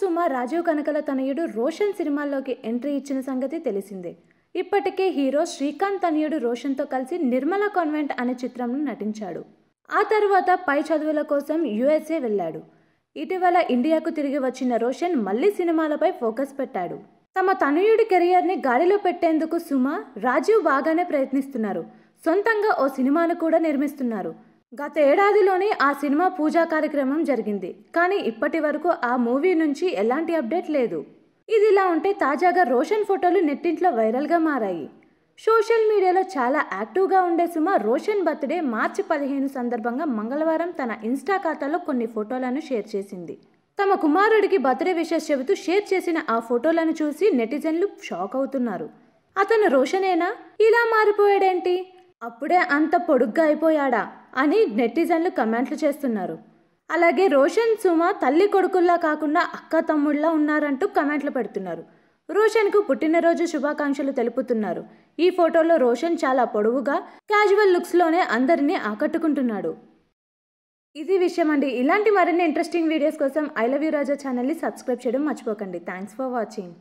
సుమ రాజీవ్ కనకల తనయుడు రోషన్ సినిమాల్లోకి ఎంట్రీ ఇచ్చిన సంగతి తెలిసిందే ఇప్పటికే హీరో శ్రీకాంత్ తనయుడు రోషన్తో కలిసి నిర్మల కాన్వెంట్ అనే చిత్రంలో నటించాడు ఆ తర్వాత పై చదువుల కోసం యుఎస్ఏ వెళ్ళాడు ఇటీవల ఇండియాకు తిరిగి వచ్చిన రోషన్ మళ్ళీ సినిమాలపై ఫోకస్ పెట్టాడు తమ తనయుడి కెరియర్ని గాడిలో పెట్టేందుకు సుమ రాజీవ్ బాగానే ప్రయత్నిస్తున్నారు సొంతంగా ఓ సినిమాను కూడా నిర్మిస్తున్నారు గత ఏడాదిలోనే ఆ సినిమా పూజా కార్యక్రమం జరిగింది కానీ ఇప్పటి వరకు ఆ మూవీ నుంచి ఎలాంటి అప్డేట్ లేదు ఇదిలా ఉంటే తాజాగా రోషన్ ఫోటోలు నెట్టింట్లో వైరల్గా మారాయి సోషల్ మీడియాలో చాలా యాక్టివ్గా ఉండే సుమ రోషన్ బర్త్డే మార్చి పదిహేను సందర్భంగా మంగళవారం తన ఇన్స్టా ఖాతాలో కొన్ని ఫోటోలను షేర్ చేసింది తమ కుమారుడికి బర్త్డే విషెస్ చెబుతూ షేర్ చేసిన ఆ ఫోటోలను చూసి నెటిజన్లు షాక్ అవుతున్నారు అతను రోషనేనా ఇలా మారిపోయాడేంటి అప్పుడే అంత పొడుగ్గా అయిపోయాడా అని నెటిజన్లు కమెంట్లు చేస్తున్నారు అలాగే రోషన్ సుమ తల్లి కొడుకుల్లా కాకుండా అక్క తమ్ముళ్ళ ఉన్నారంటూ కమెంట్లు పెడుతున్నారు రోషన్కు పుట్టినరోజు శుభాకాంక్షలు తెలుపుతున్నారు ఈ ఫోటోలో రోషన్ చాలా పొడవుగా క్యాజువల్ లుక్స్లోనే అందరినీ ఆకట్టుకుంటున్నాడు ఇది విషయం అండి ఇలాంటి మరిన్ని ఇంట్రెస్టింగ్ వీడియోస్ కోసం ఐ లవ్ యూ రాజా ఛానల్ని సబ్స్క్రైబ్ చేయడం మర్చిపోకండి థ్యాంక్స్ ఫర్ వాచింగ్